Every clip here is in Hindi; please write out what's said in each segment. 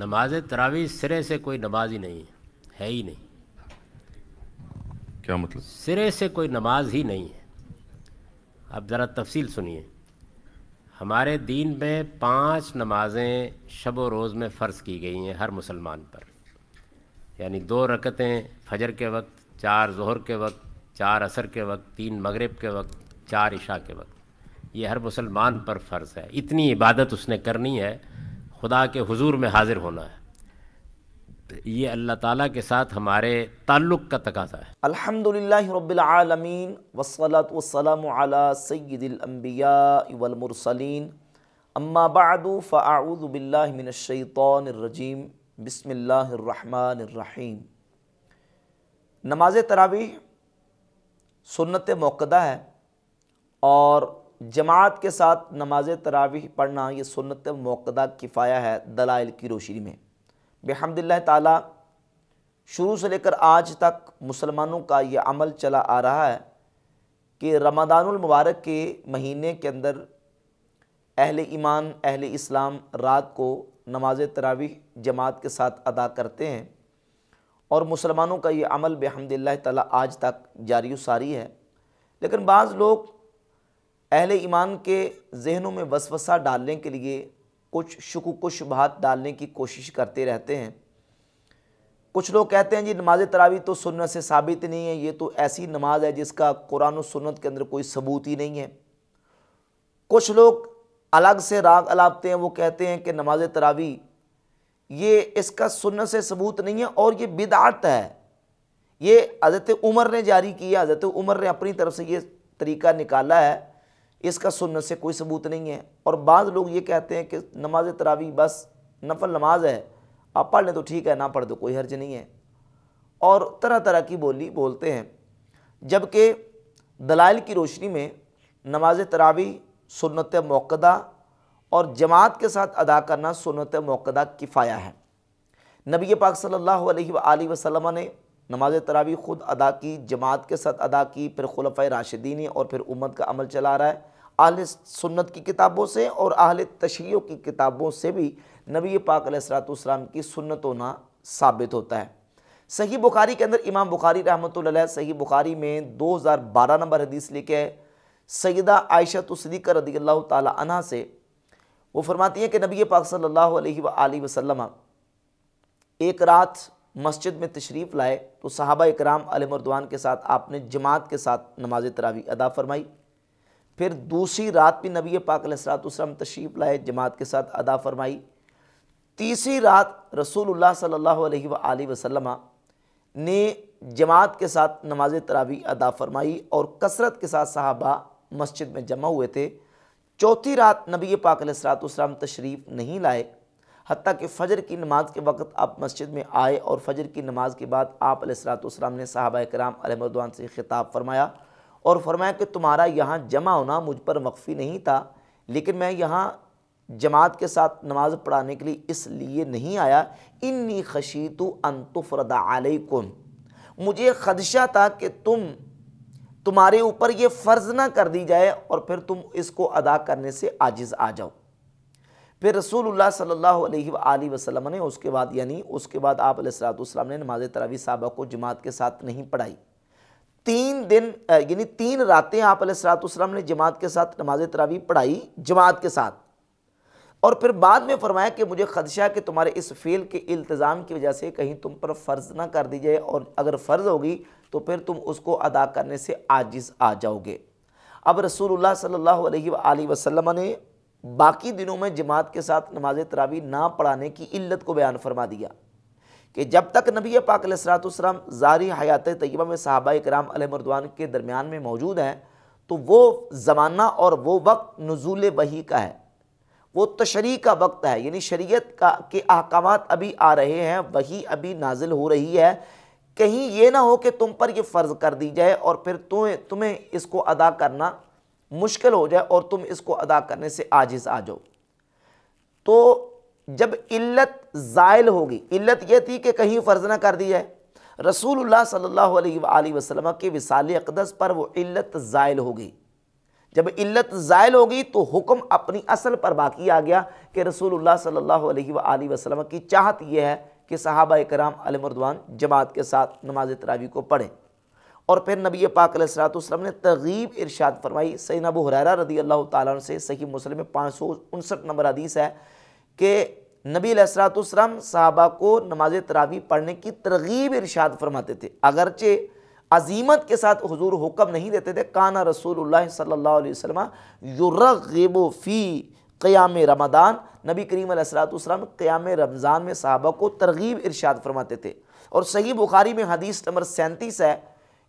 नमाज तरावी सिरे से कोई नमाज ही नहीं है ही नहीं क्या मतलब सिरे से कोई नमाज ही नहीं है आप ज़रा तफसील सुनिए हमारे दीन में पांच नमाजें शब व रोज़ में फ़र्ज़ की गई हैं हर मुसलमान पर यानी दो रकतें फजर के वक्त चार जहर के वक्त चार असर के वक्त तीन मगरब के वक्त चार इशा के वक्त ये हर मुसलमान पर फ़र्ज़ है इतनी इबादत उसने करनी है खुदा के हुजूर में हाज़िर होना है तो ये अल्लाह ताला के साथ हमारे ताल्लुक़ का तकाजा है अल्हम्दुलिल्लाह रब्बिल आलमीन वस्सलात वस्सलामु अला सय्यिदिल अंबिया वल मुरसलीन अम्मा बादु फाऊजु बिल्लाहि मिनश शैतानिर रजीम बिस्मिल्लाहिर रहमानिर रहीम नमाज तरावी सुन्नत मौकदा है और जमात के साथ नमाज तरावी पढ़ना ये सुनत मौकदा किफ़ाया है दलाइल की रोशनी में बेहमदिल्ला ताला शुरू से लेकर आज तक मुसलमानों का ये अमल चला आ रहा है कि रमदानमबारक के महीने के अंदर अहल ईमान अहल इस्लाम रात को नमाज तरावी जमात के साथ अदा करते हैं और मुसलमानों का ये अमल बेहमदिल्ला ताला आज तक जारी सारी है लेकिन बाज़ लोग अहल ईमान के जहनों में वसवसा डालने के लिए कुछ शकूक शुबहत डालने की कोशिश करते रहते हैं कुछ लोग कहते हैं जी नमाज तरावी तो सुन्नत से साबित नहीं है ये तो ऐसी नमाज है जिसका कुरान और सुन्नत के अंदर कोई सबूत ही नहीं है कुछ लोग अलग से राग अलापते हैं वो कहते हैं कि नमाज तरावी ये इसका सुन्नत से सबूत नहीं है और ये बिदात है ये हज़रत उमर ने जारी किया हज़रत उमर ने अपनी तरफ से ये तरीका निकाला है इसका सुनने से कोई सबूत नहीं है और बाद लोग ये कहते हैं कि नमाज तरावी बस नफल नमाज है आप पढ़ लें तो ठीक है ना पढ़ दो तो कोई हर्ज नहीं है और तरह तरह की बोली बोलते हैं जबकि दलाइल की रोशनी में नमाज तरावी सुनत मौकदा और जमात के साथ अदा करना सुनत मौकदा किफ़ाया है नबी पाक सल्लल्लाहु अलैहि वसल्लम ने नमाज तरावी ख़ुद अदा की जमात के साथ अदा की फिर खुलफ़ राशिदी ने और फिर उम्मत का अमल चला रहा है आल सुन्नत की किताबों से और अहल तशियों की किताबों से भी नबी पाक सरातम की सुन्नत होना साबित होता है सही बुखारी के अंदर इमाम बुखारी रहमत सही बुखारी में 2012 नंबर हदीस लिखे है सैदा आयशा तस्दीक तो रदी अल्लाह तह से वो फरमाती हैं कि नबी पाक सल्ला वसलम एक रात मस्जिद में तशरीफ़ लाए तो साहबा इकराम अलमरदवान के साथ आपने जमात के साथ नमाज तरावी अदा फरमाई फिर दूसरी रात भी नबी पाक सलाम तशरीफ़ लाए जमात के साथ अदा फरमाई तीसरी रात रसूलुल्लाह सल्लल्लाहु अलैहि वसल्लम ने जमात के साथ नमाज तरावी अदा फरमाई और कसरत के साथ साहबा मस्जिद में जमा हुए थे चौथी रात नबी पाक सलाम तशरीफ़ नहीं लाए हती कि फ़जर की नमाज के वक्त आप मस्जिद में आए और फ़जर की नमाज के बाद आप उसम ने साहबा कराम अलमरदान से खिताब फरमाया और फरमाया कि तुम्हारा यहाँ जमा होना मुझ पर मख्फी नहीं था लेकिन मैं यहाँ जमात के साथ नमाज पढ़ाने के लिए इसलिए नहीं आया इन्नी तो अंतुफरदा आलकुम मुझे खदशा था कि तुम तुम्हारे ऊपर ये फ़र्ज़ ना कर दी जाए और फिर तुम इसको अदा करने से आजिज़ आ जाओ फिर रसूलुल्लाह सल्लल्लाहु अलैहि वसल्लम ने उसके बाद यानी उसके बाद आप सलाम ने नमाज तरावी साहबा को जमात के साथ नहीं पढ़ाई तीन दिन यानी तीन रातें आप अलैहिस्सलाम ने जमात के साथ नमाज तरावी पढ़ाई जमात के साथ और फिर बाद में फरमाया कि मुझे खदशा कि तुम्हारे इस फेल के इल्तज़ाम की वजह से कहीं तुम पर फ़र्ज़ ना कर दी जाए और अगर फ़र्ज़ होगी तो फिर तुम उसको अदा करने से आजिज़ आ जाओगे अब रसूलुल्लाह सल्लल्लाहु अलैहि वसल्लम ने बाकी दिनों में जमात के साथ नमाज तरावी ना पढ़ाने की इल्लत को बयान फरमा दिया कि जब तक नबी पाक सलाम ज़ारी हयात तयबा में साहबा कराम अलमरदवान के दरमियान में मौजूद हैं तो वो ज़माना और वो वक्त नजूल वही का है वो तशरी का वक्त है यानी शरीयत का के अहकाम अभी आ रहे हैं वही अभी नाजिल हो रही है कहीं ये ना हो कि तुम पर ये फ़र्ज़ कर दी जाए और फिर तुम्हें तुम्हें इसको अदा करना मुश्किल हो जाए और तुम इसको अदा करने से आजिज़ आ जाओ तो जब इल्लत ज़ायल होगी इल्लत यह थी कि कहीं फ़र्ज ना कर दी जाए रसूल सल्ला वसलम के विसाल अकदस पर वो इल्लत ज़ायल होगी जब इल्लत ज़ायल होगी तो हुक्म अपनी असल पर बाकी आ गया कि रसूल सल्ला वसलम की चाहत यह है कि साहब कराम अलमरदवान जमात के साथ नमाज तरावी को पढ़ें और फिर नबी पाक ने तगीब इरशाद फरमाई सही नबू हुररा रदी अल्लाह तसलम से सही पाँच सौ उनसठ नंबर अदीस है कि नबी असरातम साहबा को नमाज तरावी पढ़ने की तरगीब इरशाद फरमाते थे अगरचे अजीमत के साथ हजूर हुक्म नहीं देते थे काना रसूल सल्ला वसलम फ़ी क़याम रमदान नबी करीम असरातम क़याम रमज़ान में साहबा को तरगीब इरशाद फरमाते थे और सही बुखारी में हदीस नंबर सैंतीस है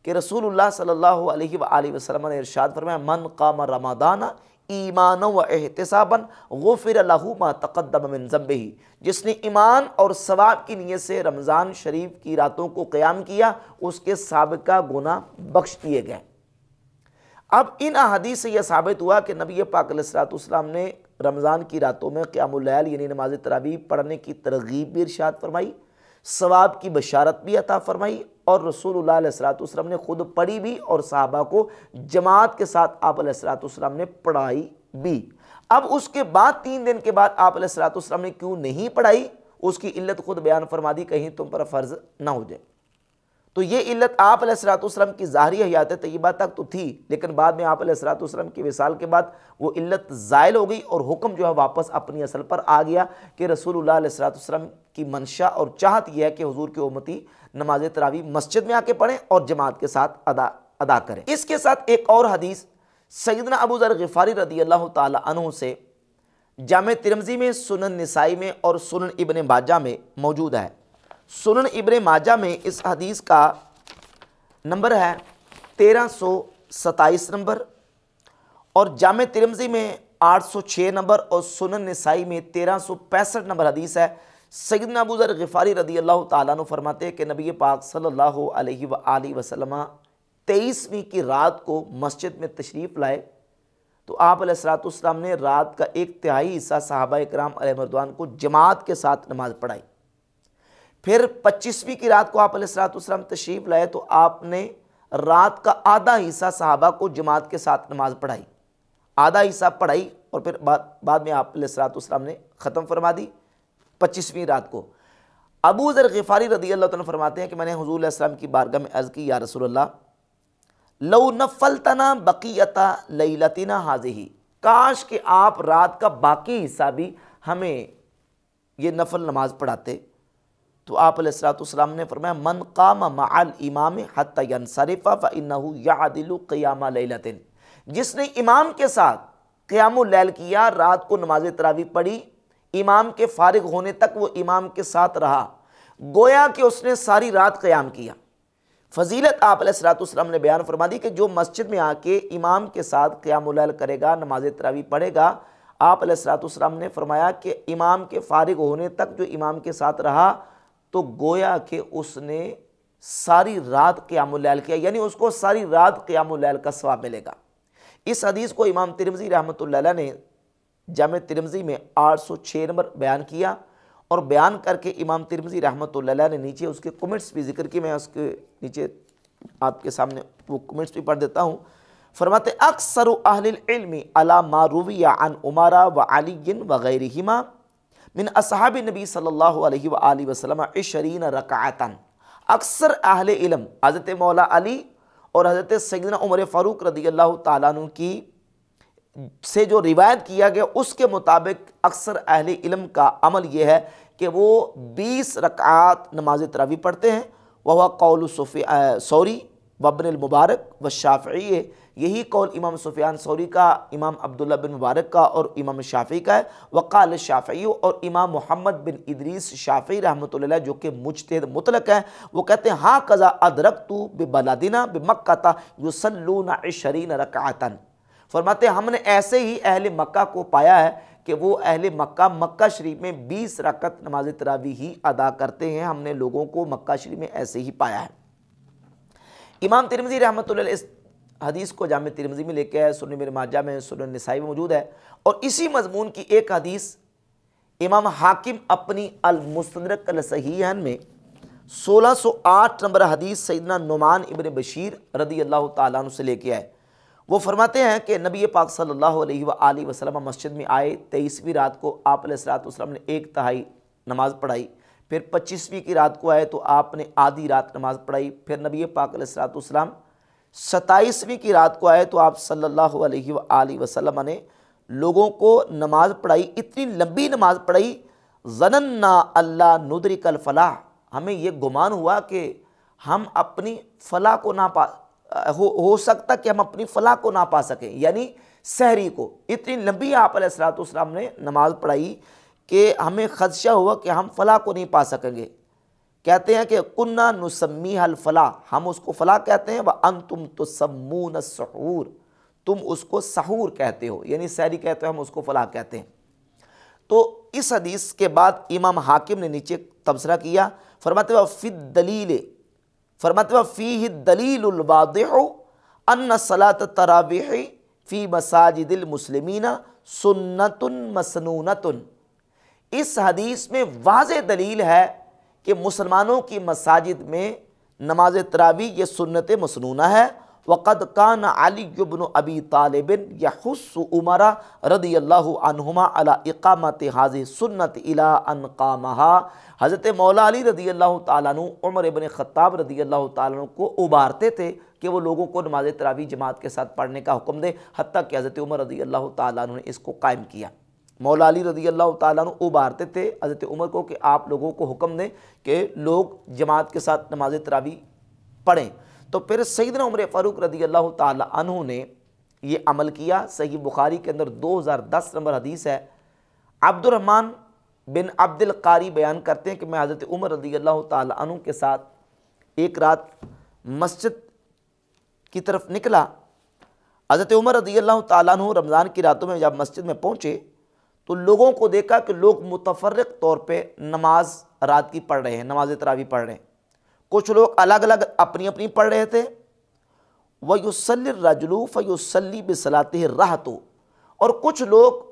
कि रसूल सल्ला वसलम ने इरशाद फरमाया मन काम रमदाना ईमान व एहतसाबन गफ़िर लहूमा तकदम जब ही जिसने ईमान और सवाब की नीयत से रमज़ान शरीफ की रातों को क़्याम किया उसके सबका गुना बख्श दिए गए अब इन अहदी से यह साबित हुआ कि नबी पाकलाम ने रमज़ान की रातों में क़्यामल यानी नमाज तरावी पढ़ने की तरगीब भी इर्शाद फरमाई सवाब की बशारत भी अता फरमाई और रसूल सलाम ने ख़ुद पढ़ी भी और साहबा को जमात के साथ आप सलाम ने पढ़ाई भी अब उसके बाद तीन दिन के बाद आप सलाम ने क्यों नहीं पढ़ाई उसकी इल्लत खुद बयान फरमा दी कहीं तुम पर फ़र्ज़ ना हो जाए तो ये इल्लत आप सलाम की ज़ाहरी हयात तयबा तक तो थी लेकिन बाद में आप सलाम के विसाल के बाद वो इल्लत ज़ायल हो गई और हुक्म जो है वापस अपनी असल पर आ गया कि रसूल सलाम की मंशा और चाहत यह है कि हजूर की उमती नमाज तरावी मस्जिद में आके पढ़ें और जमात के साथ अदा अदा करें इसके साथ एक और हदीस सैदना अबू ज़र गफ़ारी रदी अल्लाह तु से जाम तिरमजी में सुन नसाई में और सुन इबन माजा में मौजूद है सुन इबन माजा में इस हदीस का नंबर है तेरह सौ सताईस नंबर और जाम तिरमजी में आठ सौ छः नंबर और सुन नसाई में तेरह सौ पैंसठ नंबर हदीस है सैदन अबूज़र गफ़ारी रदी अल्लाह तु फरमाते कि नबी पाक सल्ला वसलम तेईसवीं की रात को मस्जिद में तशरीफ़ लाए तो आप सलाम ने रात का एक तिहाई हिस्सा साहबा कराम अलमरदान को जमात के साथ नमाज पढ़ाई फिर पच्चीसवीं की रात को आप सलाम तशरीफ़ लाए तो आपने रात का आधा हिस्सा साहबा को जमात के साथ नमाज पढ़ाई आधा हिस्सा पढ़ाई और फिर बाद बाद में आप सलाम ने ख़त्म फरमा दी पच्चीसवीं रात को अबू ज़र गफ़ारी रदी अल्लाह तुम फरमाते हैं कि मैंने हजूल इस्लाम की बारगाह में अर्ज़ की या रसोल्ला लऊ नफलतना बकीयता लतीना हाजही काश के आप रात का बाकी हिस्सा भी हमें ये नफल नमाज पढ़ाते तो आप सलाम ने फरमाया मन काम माल इमाम हतरफ़ा फ़नहू यादिल क़याम लतिन जिसने इमाम के साथ क्याम लैल किया रात को नमाज तरावी पढ़ी इमाम के फारिग होने तक वो इमाम के साथ रहा गोया कि उसने सारी रात क़याम किया फजीलत आप सलातम ने बयान फरमा दी कि जो मस्जिद में आके इमाम के साथ क़यामल करेगा नमाज तरावी पढ़ेगा आप सलातम ने फरमाया कि इमाम के फारिग होने तक जो इमाम के साथ रहा तो गोया कि उसने सारी रात क़यामल किया यानी उसको सारी रात क़यामल का स्वाब मिलेगा इस हदीस को इमाम तिरमजी रहमत ने जाम तिरमजी में आठ सौ छः नंबर बयान किया और बयान करके इमाम तिरमजी रहमत ने नीचे उसके कमेंट्स भी जिक्र किए मैं उसके नीचे आपके सामने वो कमेंट्स भी पढ़ देता हूँ फरमाते अक्सर अलामारूविया अला अन उमारा व अलीन हिमा मिन असहाब नबी सल्ला वसलम शरीन रकातन अक्सर अहल इलम हज़रत मौला अली और हज़रत सैदना उमर फ़ारूक रदी अल्लाह तु की से जो रिवायत किया गया उसके मुताबिक अक्सर अहल इलम का अमल यह है कि वो बीस रकात नमाज तरावी पढ़ते हैं वह कौल सूफी सौरी वबन मुबारक व शाफ़ी है यही कौल इमाम सुफियान सौरी का इमाम अब्दुल्ला बिन मुबारक का और इमाम शाफ़ी का है वक़ाल शाफ़ी और इमाम मोहम्मद बिन इदरीस शाफ़ी रहमत जो कि मुजतद मुतलक है वो कहते हैं हाँ कज़ा अदरक तू बे तो मक्का बेमक्का ना शरीन रकातन फरमाते हमने ऐसे ही अहल मक्का को पाया है कि वो अहल मक्का मक्का शरीफ में 20 रकत नमाज तरावी ही अदा करते हैं हमने लोगों को मक्का शरीफ में ऐसे ही पाया है इमाम तिरमजी रहमत इस हदीस को जाम तिरमजी में लेके आए सुन माजा में सुन नसाई में मौजूद है और इसी मजमून की एक हदीस इमाम हाकिम अपनी अलमुस्तरकलसहीन में 1608 नंबर हदीस सैदना नुमान इबन बशीर रदी अल्लाह तु से लेके आए वो फरमाते हैं कि नबी पाक सल्लल्लाहु अलैहि मस्जिद में आए तेईसवीं रात को आप सलाम ने एक तहाई नमाज़ पढ़ाई फिर पच्चीसवीं की रात को आए तो आपने आधी रात नमाज़ पढ़ाई फिर नबी पाक सलाम सताईसवीं की रात को आए तो आप सल्ला वसलम ने लोगों को नमाज़ पढ़ाई इतनी लंबी नमाज़ पढ़ाई जनन्ना अल्लाह नुदरिकल फ़लाह हमें यह गुमान हुआ कि हम अपनी फ़लाह को ना पा हो हो सकता कि हम अपनी फलाह को ना पा सकें यानी सहरी को इतनी लंबी आप सलाम ने नमाज पढ़ाई कि हमें खदशा हुआ कि हम फलाह को नहीं पा सकेंगे कहते हैं कि कुन्ना नुसम्मी हल फला हम उसको फला कहते हैं व अन तुम तो समून सहूर तुम उसको सहूर कहते हो यानी सहरी कहते हो हम उसको फला कहते हैं तो इस हदीस के बाद इमाम हाकिम ने नीचे तबसरा किया फरमाते व फिद दलील फरमत फ़ी दलीलवाद अन सलात तरावीह फ़ी मसाजिदिल मुसलमिना सुन्नतन मसनूनतन इस हदीस में वाज दलील है कि मुसलमानों की मसाजिद में नमाज तरावी ये सुन्नत मसनूना है वक़द कान अली यबन अबी तालिबिन यहुस उमरा रदी अनहुमा अला इकामत हाज सुन्नत इला अनकामहा हज़रत मौला अली रदी अल्लाह तु उमर इबन ख़त्ताब रदी अल्लाह तु को उबारते थे कि वो लोगों को नमाज तरावी जमात के साथ पढ़ने का हुक्म दे हती कि हज़रत उमर रदी अल्लाह तु ने इसको कायम किया मौला अली रदी अल्लाह तु उबारते थे हज़रत उमर को कि आप लोगों को हुक्म दें कि लोग जमात के साथ नमाज तरावी पढ़ें तो फिर सईदना उमर फ़ारूक रदी अल्लाह तु ने यह अमल किया सही बुखारी के अंदर 2010 नंबर हदीस है अब्दुलरहमान बिन अब्दुल कारी बयान करते हैं कि मैं हज़रत उमर रदी अल्लाह तु के साथ एक रात मस्जिद की तरफ निकला हज़रत उमर रदी अल्लाह तु रमज़ान की रातों में जब मस्जिद में पहुँचे तो लोगों को देखा कि लोग मुतफरक तौर पर नमाज रात की पढ़ रहे हैं नमाज तरावी पढ़ रहे हैं कुछ लोग अलग अलग अपनी अपनी पढ़ रहे थे व युसल रजलू बसलात राह तो और कुछ लोग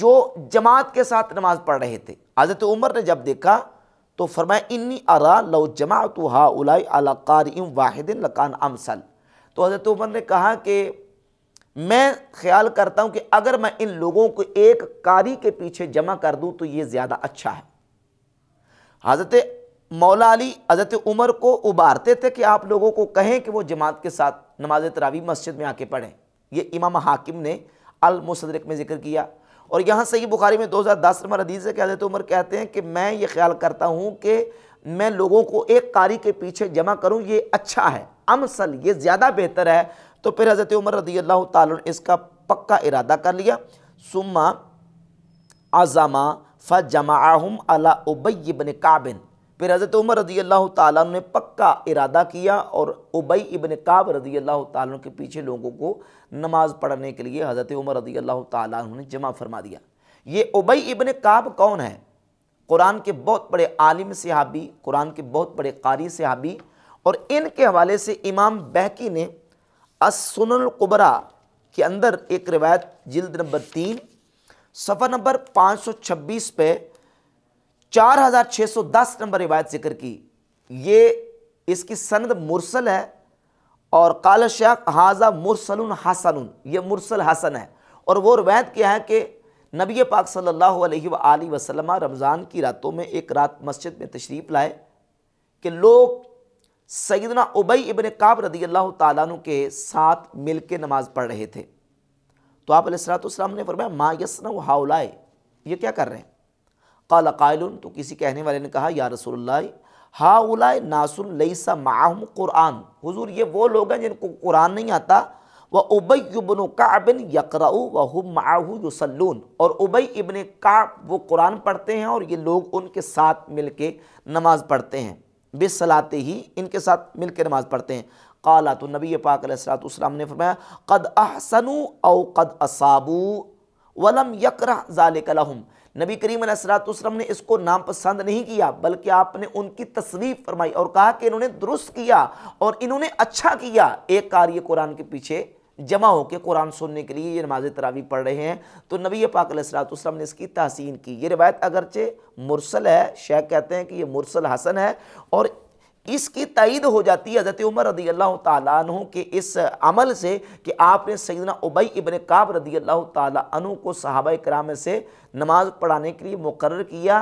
जो जमात के साथ नमाज पढ़ रहे थे हज़रत उमर ने जब देखा तो फरमाए इन्नी अरा लो जमा तो हा उलाई अलाकार वाहिदिन लकान अमसल तो हज़रत उमर ने कहा कि मैं ख्याल करता हूँ कि अगर मैं इन लोगों को एक कारी के पीछे जमा कर दूँ तो ये ज़्यादा अच्छा है हज़रत मौला अली हज़रत उमर को उबारते थे कि आप लोगों को कहें कि वो जमात के साथ नमाज तरावी मस्जिद में आके पढ़ें ये इमाम हाकिम ने अलमसदरक में जिक्र किया और यहाँ सही बुखारी में 2010 नंबर हदीस है कि हज़रत उमर कहते हैं कि मैं ये ख्याल करता हूँ कि मैं लोगों को एक कारी के पीछे जमा करूँ ये अच्छा है अमसल ये ज़्यादा बेहतर है तो फिर हज़रत उमर रदी अल्लाह तन इसका पक्का इरादा कर लिया सुम्मा आज़ामा फ़ जमा अला उबैबन बन काबिन फिर हज़रत उमर रजी अल्लाह तुम ने पक्का इरादा किया और उबई इबन काब रजी अल्लाह तुम के पीछे लोगों को नमाज़ पढ़ने के लिए हज़रत उमर रजी अल्लाह तुम ने जमा फरमा दिया ये उबई इबन काब कौन है कुरान के बहुत बड़े आलिम हाबी कुरान के बहुत बड़े कारी हाबी और इनके हवाले से इमाम बहकी ने असनकुबरा के अंदर एक रिवायत जल्द नंबर तीन सफ़र नंबर पाँच सौ छब्बीस पे 4610 नंबर रिवायत जिक्र की ये इसकी सनद मुरसल है और काल शेख हाजा मुरसल हसन ये मुरसल हसन है और वो रवायत क्या है कि नबी पाक सल्लल्लाहु अलैहि वसल्लम रमज़ान की रातों में एक रात मस्जिद में तशरीफ़ लाए कि लोग सैदना उबई इबन काब रदी अल्लाह तु के साथ मिल के नमाज़ पढ़ रहे थे तो आप सलाम ने फरमाया मा यसन हाउलाए ये क्या कर रहे हैं कल कायल तो किसी कहने वाले ने कहा या रसोल्ला हा उला नासुन लईसा माहम कुरान हुजूर ये वो लोग हैं जिनको कुरान नहीं आता व उबई इबन काबिन यकराऊ व हम माहू युसलून और उबई इबन का वो कुरान पढ़ते हैं और ये लोग उनके साथ मिल के नमाज़ पढ़ते हैं बेसलाते ही इनके साथ मिल के नमाज़ पढ़ते हैं काला तो नबी पाक सलाम ने फरमाया कद अहसनु और कद असाबू वलम यकर ज़ाल नबी करीम असरातम ने इसको नाम पसंद नहीं किया बल्कि आपने उनकी तस्वीर फरमाई और कहा कि इन्होंने दुरुस्त किया और इन्होंने अच्छा किया एक कार्य कुरान के पीछे जमा होकर कुरान सुनने के लिए ये नमाज तरावी पढ़ रहे हैं तो नबी पाक पाकलम ने इसकी तहसीन की ये रिवायत अगरचे मुरसल है शेख कहते हैं कि ये मुरसल हसन है और इसकी तइद हो जाती है हज़रत उमर रदी अल्लाह तु के इस अमल से कि आपने सैदना उबई इबन काब रदी अल्लाह तु को सहाबा कराम से नमाज पढ़ाने के लिए मुकर किया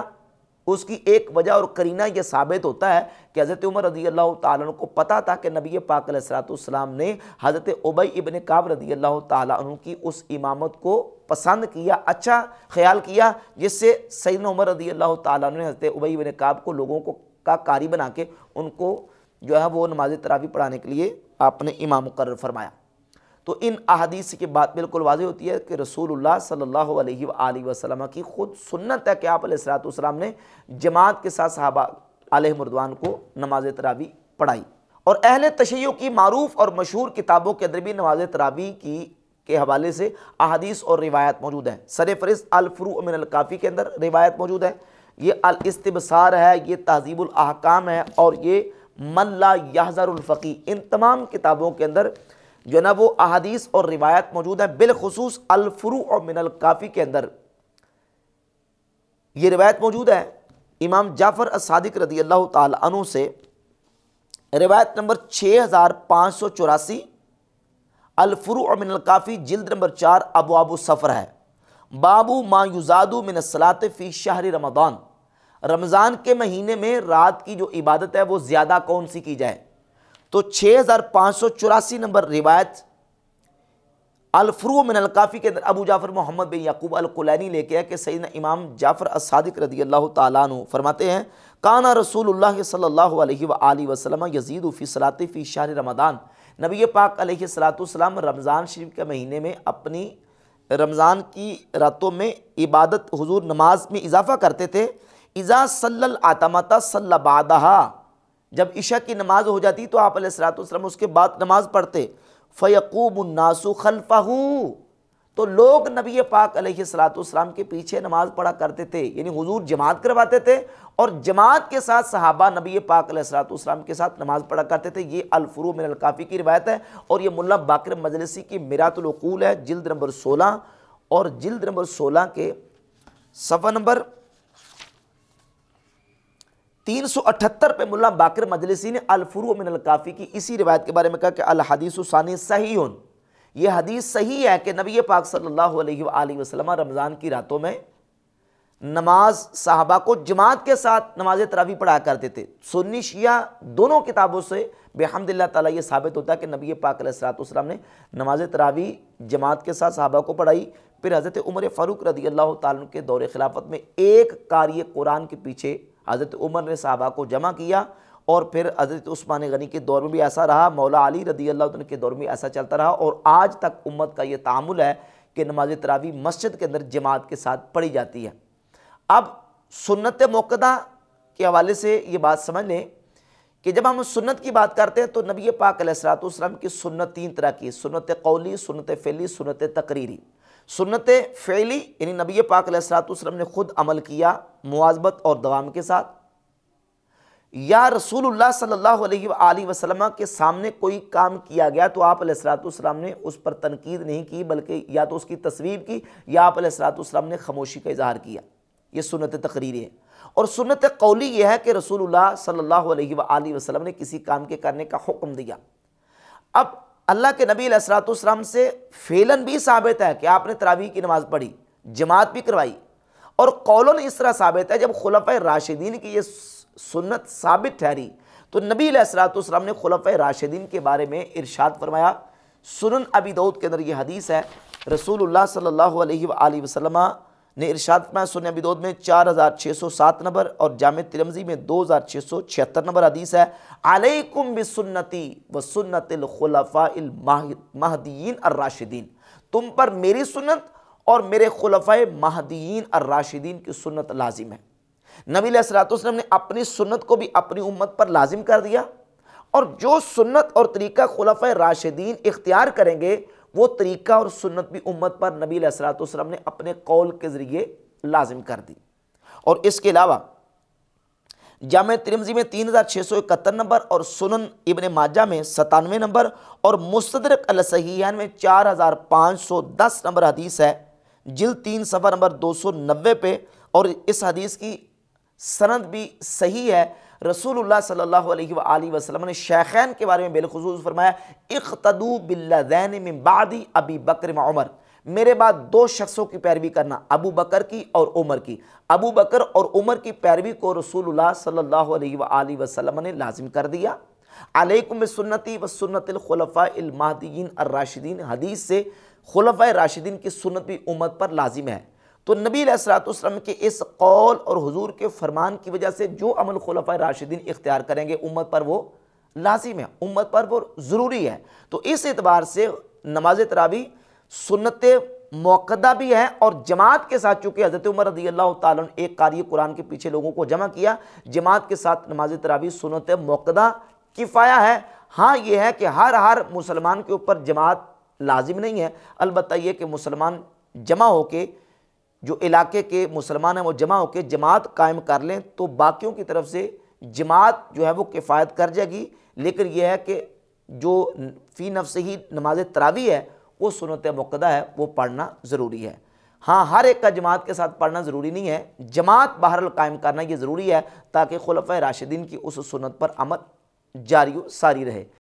उसकी एक वजह और करीना यह साबित होता है कि हज़रत उमर रदी अल्लाह तु को पता था कि नबी पाक सलाम ने हज़रत उबई इबन काब रदी अल्लाह तु की उस इमामत को पसंद किया अच्छा ख्याल किया जिससे सैदन उमर रदी अल्लाह तु ने हज़रत उबई इबन काब को लोगों को का कारी बना के उनको जो है वो नमाज तरावी पढ़ाने के लिए आपने इमाम मुकर फरमाया तो इन अहादीस की बात बिल्कुल वाजह होती है कि रसूलुल्लाह सल्लल्लाहु रसूल सल्ला वसलम की खुद सुन्नत है कि आप सलाम ने जमात के साथ साहबा आल मरदवान को नमाज तरावी पढ़ाई और अहल तशैयों की मरूफ और मशहूर किताबों के अंदर भी नमाज तरावी की के हवाले से अहादीस और रिवायत मौजूद है सरफरिस्त फरिस्त अलफ्रू मिनल काफ़ी के अंदर रिवायत मौजूद है ये अलस्तबसार है ये तहजीबुलहकाम है और ये मल्ला याजरफ़ी इन तमाम किताबों के अंदर जो है ना वो अहदीस और रिवायत मौजूद है बिलखसूस अलफ्रू और मिनल काफ़ी के अंदर ये रिवायत मौजूद है इमाम जाफ़र असादिक रदी अल्लाह तु से रिवायत नंबर छः हज़ार पाँच सौ चौरासी अलफ्रू और मिनल काफ़ी जल्द नंबर चार आबू सफ़र है बाबू मायूजादू मिनसलात फ़ी शाहरी रमदान रमज़ान के महीने में रात की जो इबादत है वो ज़्यादा कौन सी की जाए तो छः हज़ार पाँच सौ चौरासी नंबर रिवायत अलफ्रू मिन अलकाफ़ी के अंदर अबू जाफ़र मोहम्मद बिन याकूब अलकुलैनी लेके आए कि सईद इमाम जाफ़र असादिक रदी अल्लाह तु फरमाते हैं काना रसूल सल्ला वसलम यजीद फ़ी सलात शाह रमदान नबी पाक सलातम रमज़ान शरीफ के महीने में अपनी रमज़ान की रातों में इबादत हजूर नमाज में इजाफ़ा करते थे इज़ा सल्ल आतमत सल्लबादहा जब ईशा की नमाज हो जाती तो आप सलातम उसके बाद नमाज पढ़ते फ़यकूब नासु खलफ़ाहू तो लोग नबी पाक सलातम के पीछे नमाज पढ़ा करते थे यानी हुजूर जमात करवाते थे और जमात के साथ सहाबा नबी पाक सलाम के साथ नमाज पढ़ा करते थे ये अलफरू मिनकाफ़ी की रिवायत है और ये मुला बाकर मजलसी की मिरातुलकूल है जल्द नंबर सोलह और जल्द नंबर सोलह के सफ़ा नंबर तीन सौ अठहत्तर पे मुला बाकर मजलिसी ने अलफरू मिनल काफ़ी की इसी रिवायत के बारे में कहा कि अलहदीसानी सही उन ये हदीस सही है कि नबी पाक सल्लल्लाहु अलैहि वसल्लम रमज़ान की रातों में नमाज साहबा को जमात के साथ नमाज तरावी पढ़ा करते थे सुन्नी शिया दोनों किताबों से बेहमदिल्ला ताला ये साबित होता है कि नबी पाक सलाम ने नमाज तरावी जमात के साथ साहबा को पढ़ाई फिर हज़रत उमर फ़ारूक रदी अल्लाह के दौर खिलाफत में एक कार्य कुरान के पीछे हज़रत उमर ने साहबा को जमा किया और फिर हज़रत उस्मान गनी के दौर में भी ऐसा रहा मौला अली रदी अल्लाह के दौर में ऐसा चलता रहा और आज तक उम्मत का ये तामुल है कि नमाज तरावी मस्जिद के अंदर जमात के साथ पढ़ी जाती है अब सुन्नत मौकदा के हवाले से ये बात समझ लें कि जब हम सुन्नत की बात करते हैं तो नबी पाकसरातम की सुन्नत तीन तरह की सुनत कौली सुनत फैली सुनत तकरीरी सुनत फ़ैली यानी नबी पाक सलातम ने ख़ुद अमल किया मुआजबत और दवाम के साथ या रसूल सल्ला वसलम के सामने कोई काम किया गया तो आप सलातम ने उस पर तनकीद नहीं की बल्कि या तो उसकी तस्वीर की या आप सलातम ने खामोशी का इजहार किया ये सुनत तकरीर है और सुनत कौली यह है कि रसूल सल्ला वसलम ने किसी काम के करने का हुक्म दिया अब अल्लाह के नबी असरातम से फेलन भी साबित है कि आपने तरावी की नमाज़ पढ़ी जमात भी करवाई और कौलन इस तरह साबित है जब खुलफ़ राशिदीन की ये सुन्नत साबित ठहरी तो नबी असरातम ने खुलफ़ राशिदीन के बारे में इरशाद फरमाया सुनन अबी दौद के अंदर ये हदीस है रसूल सल्ला वसलमा ने इरशाद फरमाया सुन बिदोद में चार हज़ार छः सौ सात नंबर और जाम तिरमजी में दो हज़ार छः सौ छिहत्तर नंबर हदीस है अलैकुम बिसन्नति व महदीन सुन्नतफ़ाहदीन राशिदीन तुम पर मेरी सुन्नत और मेरे खुलफ़ा महदीन राशिदीन की सुन्नत लाजिम है नबी सलातम ने अपनी सुन्नत को भी अपनी उम्मत पर लाजिम कर दिया और जो सुन्नत और तरीका खुलफ़ राशिदीन इख्तियार करेंगे वो तरीका और सुन्नत भी उम्मत पर नबी असलातम ने अपने कौल के ज़रिए लाजिम कर दी और इसके अलावा जाम तिरमजी में तीन हज़ार छः सौ इकहत्तर नंबर और सुनन इबन माजा में सतानवे नंबर और मुस्तरक अलसहियान में चार हज़ार पाँच सौ दस नंबर हदीस है जिल तीन सफ़र नंबर दो सौ नब्बे पे और इस हदीस की सनद भी सही है रसूल सल्हसम ने शैखैन के बारे में बिलखसूस फरमाया इख्तदू बिल्लैन में बादी अबी बकर उमर मेरे बाद दो शख्सों की पैरवी करना अबू बकर की और उमर की अबू बकर और उमर की पैरवी को रसूल सल्लल्लाहु ने लाजिम कर दिया अलैकुम सुन्नति व सुन्नतलखलफ़ादिन राशिदीन हदीस से खुलफ़ राशिदीन की सुन्नत भी उम्मत पर लाजिम है तो नबी सलातम के इस कौल और हजूर के फरमान की वजह से जो अमल खलफ़ राशिदीन इख्तियार करेंगे उम्मत पर वो लाजिम है उम्मत पर वो ज़रूरी है तो इस एतबार से नमाज तरावी सुन्नत मौकदा भी है और जमात के साथ चूँकि हज़रत उमर रदी अल्लाह तारी एक कार्य कुरान के पीछे लोगों को जमा किया जमात के साथ नमाज तरावी सुनत मौकदा किफ़ाया है हाँ ये है कि हर हर मुसलमान के ऊपर जमात लाजिम नहीं है अलबत् कि मुसलमान जमा होकर जो इलाके के मुसलमान हैं वो जमा होकर जमात कायम कर लें तो बाकियों की तरफ से जमात जो है वो किफ़ायत कर जाएगी लेकिन यह है कि जो फ़ी नफ से ही नमाज तरावी है वो सुनत मुकदा है वो पढ़ना ज़रूरी है हाँ हर एक का जमात के साथ पढ़ना ज़रूरी नहीं है जमात बहरल कायम करना ये ज़रूरी है ताकि खुलफ़ राशिदीन की उस सुनत पर अमल जारी सारी रहे